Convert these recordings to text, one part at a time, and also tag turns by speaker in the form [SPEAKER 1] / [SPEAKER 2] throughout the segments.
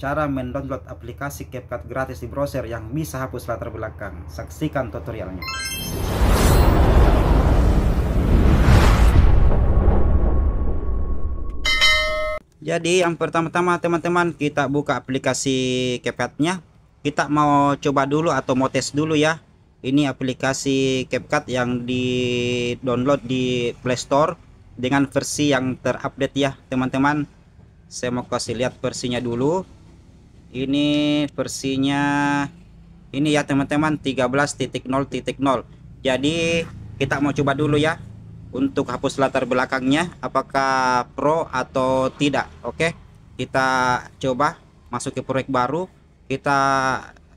[SPEAKER 1] cara mendownload aplikasi CapCut gratis di browser yang bisa hapus latar belakang. Saksikan tutorialnya. Jadi yang pertama-tama teman-teman kita buka aplikasi CapCut-nya. Kita mau coba dulu atau mau tes dulu ya. Ini aplikasi CapCut yang di download di Play Store dengan versi yang terupdate ya teman-teman. Saya mau kasih lihat versinya dulu ini versinya ini ya teman-teman 13.0.0 jadi kita mau coba dulu ya untuk hapus latar belakangnya apakah pro atau tidak oke kita coba masuk ke proyek baru kita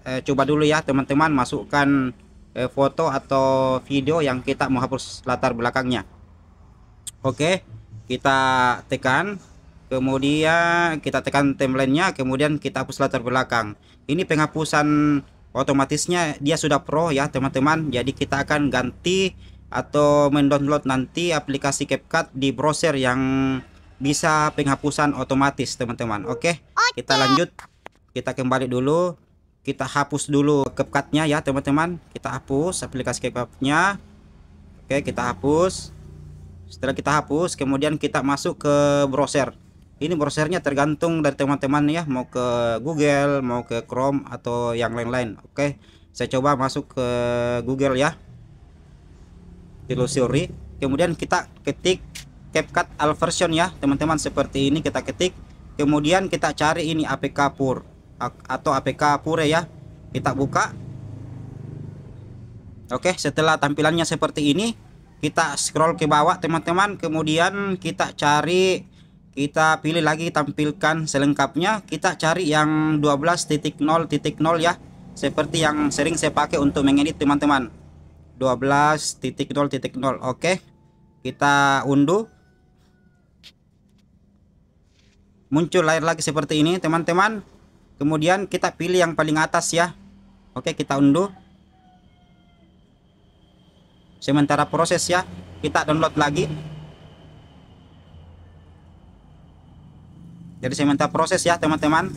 [SPEAKER 1] eh, coba dulu ya teman-teman masukkan eh, foto atau video yang kita mau hapus latar belakangnya oke kita tekan kemudian kita tekan timelinenya kemudian kita hapus latar belakang ini penghapusan otomatisnya dia sudah pro ya teman-teman jadi kita akan ganti atau mendownload nanti aplikasi CapCut di browser yang bisa penghapusan otomatis teman-teman oke kita lanjut kita kembali dulu kita hapus dulu CapCutnya ya teman-teman kita hapus aplikasi CapCutnya oke kita hapus setelah kita hapus kemudian kita masuk ke browser ini browsernya tergantung dari teman-teman ya mau ke Google mau ke Chrome atau yang lain-lain oke saya coba masuk ke Google ya Illusory kemudian kita ketik CapCut al version ya teman-teman seperti ini kita ketik kemudian kita cari ini APK Pur atau APK Pure ya kita buka Oke setelah tampilannya seperti ini kita scroll ke bawah teman-teman kemudian kita cari kita pilih lagi tampilkan selengkapnya kita cari yang 12.0.0 ya seperti yang sering saya pakai untuk mengedit teman-teman 12.0.0 oke kita unduh muncul layar lagi seperti ini teman-teman kemudian kita pilih yang paling atas ya oke kita unduh sementara proses ya kita download lagi jadi saya minta proses ya teman-teman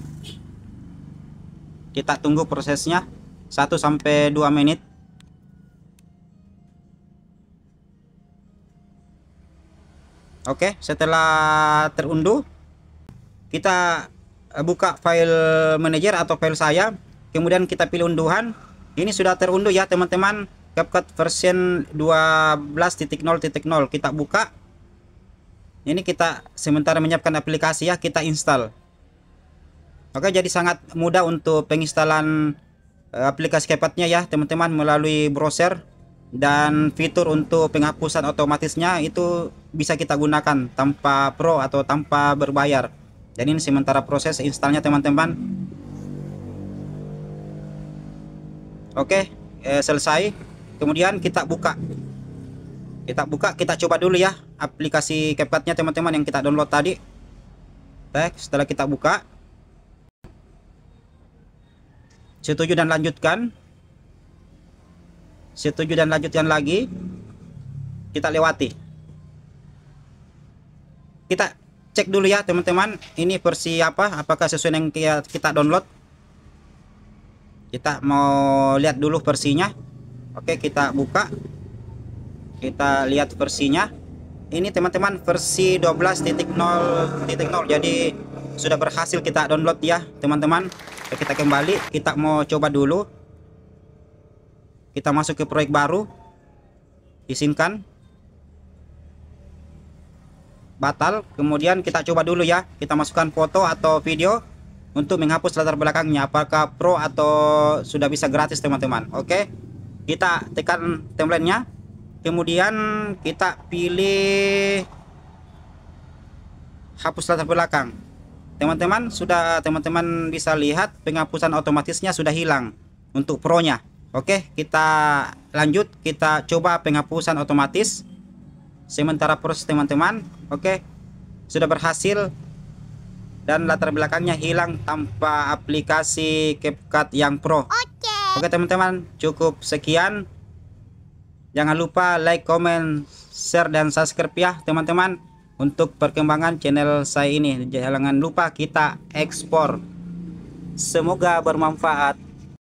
[SPEAKER 1] kita tunggu prosesnya 1 sampai 2 menit Oke, setelah terunduh kita eh, buka file manager atau file saya, kemudian kita pilih unduhan. Ini sudah terunduh ya teman-teman, CapCut version 12.0.0 kita buka ini kita sementara menyiapkan aplikasi ya kita install Oke jadi sangat mudah untuk penginstalan eh, aplikasi kepatnya ya teman-teman melalui browser dan fitur untuk penghapusan otomatisnya itu bisa kita gunakan tanpa pro atau tanpa berbayar Dan ini sementara proses installnya teman-teman Oke eh, selesai kemudian kita buka kita buka kita coba dulu ya aplikasi CapCutnya teman-teman yang kita download tadi baik setelah kita buka setuju dan lanjutkan setuju dan lanjutkan lagi kita lewati kita cek dulu ya teman-teman ini versi apa apakah sesuai yang kita download kita mau lihat dulu versinya oke kita buka kita lihat versinya ini teman-teman versi 12.0.0 jadi sudah berhasil kita download ya teman-teman kita kembali kita mau coba dulu kita masuk ke proyek baru izinkan batal kemudian kita coba dulu ya kita masukkan foto atau video untuk menghapus latar belakangnya apakah pro atau sudah bisa gratis teman-teman oke kita tekan nya kemudian kita pilih hapus latar belakang teman-teman sudah teman-teman bisa lihat penghapusan otomatisnya sudah hilang untuk pro nya oke kita lanjut kita coba penghapusan otomatis sementara proses teman-teman oke sudah berhasil dan latar belakangnya hilang tanpa aplikasi CapCut yang pro oke teman-teman cukup sekian Jangan lupa like, comment, share, dan subscribe ya teman-teman untuk perkembangan channel saya ini. Jangan lupa kita ekspor. Semoga bermanfaat.